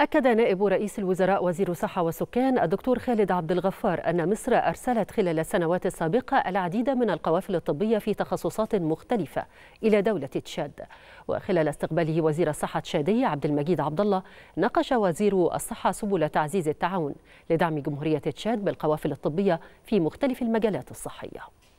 أكد نائب رئيس الوزراء وزير الصحة والسكان الدكتور خالد عبد الغفار أن مصر أرسلت خلال السنوات السابقة العديد من القوافل الطبية في تخصصات مختلفة إلى دولة تشاد وخلال استقباله وزير الصحة التشادي عبد المجيد عبد الله ناقش وزير الصحة سبل تعزيز التعاون لدعم جمهورية تشاد بالقوافل الطبية في مختلف المجالات الصحية